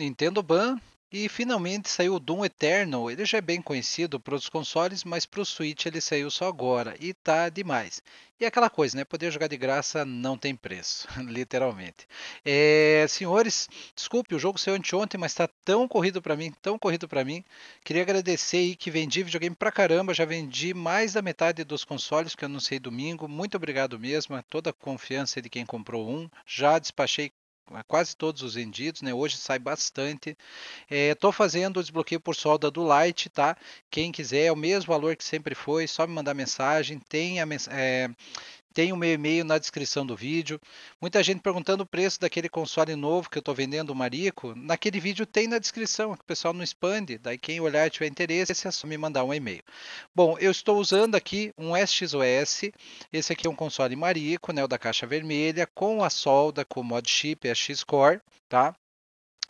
Nintendo Ban e finalmente saiu o Doom Eternal. Ele já é bem conhecido para os consoles, mas para o Switch ele saiu só agora e tá demais. E aquela coisa, né? Poder jogar de graça não tem preço, literalmente. É, senhores, desculpe, o jogo saiu anteontem, mas está tão corrido para mim, tão corrido para mim. Queria agradecer aí que vendi videogame pra caramba, já vendi mais da metade dos consoles que eu anunciei domingo. Muito obrigado mesmo, toda a confiança de quem comprou um. Já despachei quase todos os vendidos, né? Hoje sai bastante. Estou eh, é, fazendo o desbloqueio por solda do Light, tá? Quem quiser, é o mesmo valor que sempre foi, só me mandar mensagem. Tem a mensagem. Eh, é tem o meu e-mail na descrição do vídeo. Muita gente perguntando o preço daquele console novo que eu estou vendendo, o Marico. Naquele vídeo tem na descrição, que o pessoal não expande. Daí quem olhar e tiver interesse, é só me mandar um e-mail. Bom, eu estou usando aqui um SXOS. Esse aqui é um console Marico, né, o da caixa vermelha, com a solda, com o mod chip, a X-Core, tá?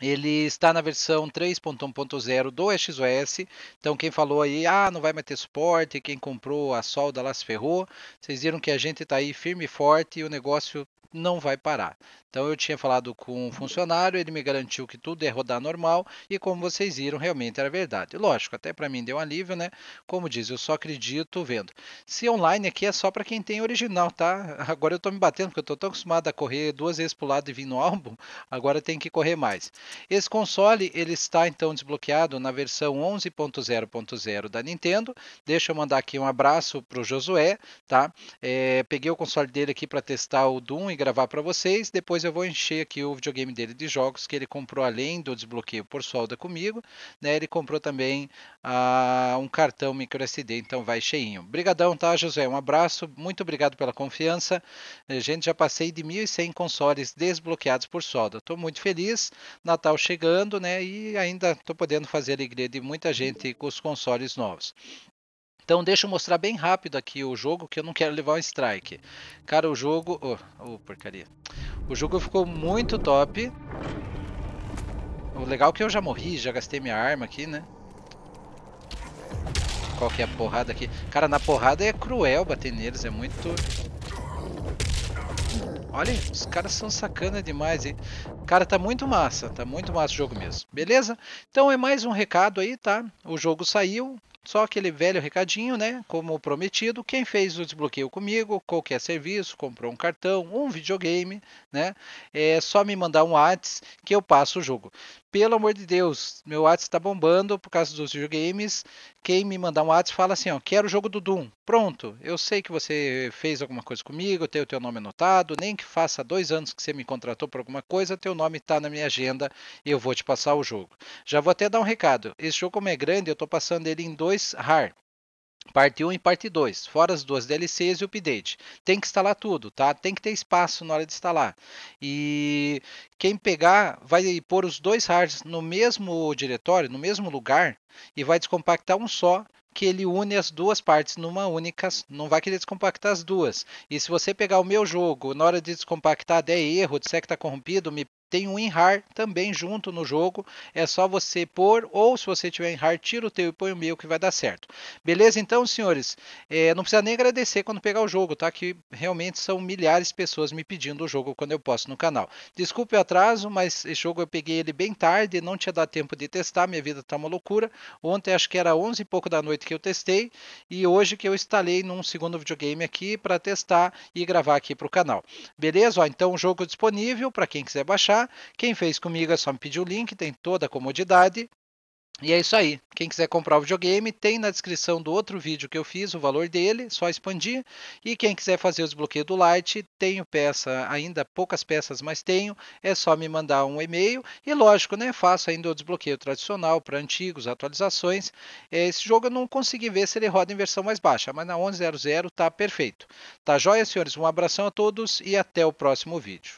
Ele está na versão 3.1.0 do XOS. Então, quem falou aí, ah, não vai mais ter suporte, quem comprou a solda lá se ferrou. Vocês viram que a gente está aí firme e forte e o negócio não vai parar. Então, eu tinha falado com um funcionário, ele me garantiu que tudo ia rodar normal. E como vocês viram, realmente era verdade. Lógico, até para mim deu um alívio, né? Como diz, eu só acredito vendo. Se online aqui é só para quem tem original, tá? Agora eu estou me batendo porque eu estou tão acostumado a correr duas vezes para o lado e vir no álbum. Agora tem que correr mais. Esse console ele está então desbloqueado na versão 11.0.0 da Nintendo. Deixa eu mandar aqui um abraço para o Josué, tá? É, peguei o console dele aqui para testar o Doom e gravar para vocês. Depois eu vou encher aqui o videogame dele de jogos que ele comprou além do desbloqueio por solda comigo. Né? Ele comprou também ah, um cartão micro SD, então vai cheinho. Obrigadão, tá, Josué? Um abraço, muito obrigado pela confiança. A gente já passei de 1.100 consoles desbloqueados por solda. Estou muito feliz. Na Natal chegando, né? E ainda estou podendo fazer a alegria de muita gente com os consoles novos. Então deixa eu mostrar bem rápido aqui o jogo, que eu não quero levar um strike. Cara, o jogo... Oh, oh porcaria. O jogo ficou muito top. O legal é que eu já morri, já gastei minha arma aqui, né? Qual que é a porrada aqui? Cara, na porrada é cruel bater neles, é muito... Olha, os caras são sacana demais, hein? Cara, tá muito massa, tá muito massa o jogo mesmo. Beleza? Então é mais um recado aí, tá? O jogo saiu, só aquele velho recadinho, né? Como prometido, quem fez o desbloqueio comigo, qualquer serviço, comprou um cartão, um videogame, né? É só me mandar um Whats que eu passo o jogo. Pelo amor de Deus, meu Whats está bombando por causa dos videogames. Quem me mandar um Whats fala assim, ó, quero o jogo do Doom. Pronto, eu sei que você fez alguma coisa comigo, tenho o teu nome anotado, nem que faça dois anos que você me contratou por alguma coisa, teu nome está na minha agenda, e eu vou te passar o jogo. Já vou até dar um recado. Esse jogo como é grande, eu estou passando ele em dois 2 RAR. Parte 1 e parte 2, fora as duas DLCs e o update. Tem que instalar tudo, tá? Tem que ter espaço na hora de instalar. E quem pegar vai pôr os dois hards no mesmo diretório, no mesmo lugar, e vai descompactar um só que ele une as duas partes numa única, não vai querer descompactar as duas. E se você pegar o meu jogo, na hora de descompactar der erro, disser que está corrompido, me tem um Inhar também junto no jogo. É só você pôr, ou se você tiver Inhar, tira o teu e põe o meu que vai dar certo. Beleza? Então, senhores, é, não precisa nem agradecer quando pegar o jogo, tá? Que realmente são milhares de pessoas me pedindo o jogo quando eu posto no canal. Desculpe o atraso, mas esse jogo eu peguei ele bem tarde, não tinha dado tempo de testar, minha vida tá uma loucura. Ontem acho que era 11 e pouco da noite que eu testei e hoje que eu instalei num segundo videogame aqui para testar e gravar aqui para o canal. Beleza? Ó, então, jogo disponível para quem quiser baixar quem fez comigo é só me pedir o link, tem toda a comodidade. E é isso aí. Quem quiser comprar o videogame, tem na descrição do outro vídeo que eu fiz o valor dele, só expandir. E quem quiser fazer o desbloqueio do Lite, tenho peça, ainda poucas peças, mas tenho. É só me mandar um e-mail. E lógico, né? Faço ainda o desbloqueio tradicional para antigos, atualizações. Esse jogo eu não consegui ver se ele roda em versão mais baixa, mas na 11.00 tá perfeito. Tá joia, senhores? Um abração a todos e até o próximo vídeo.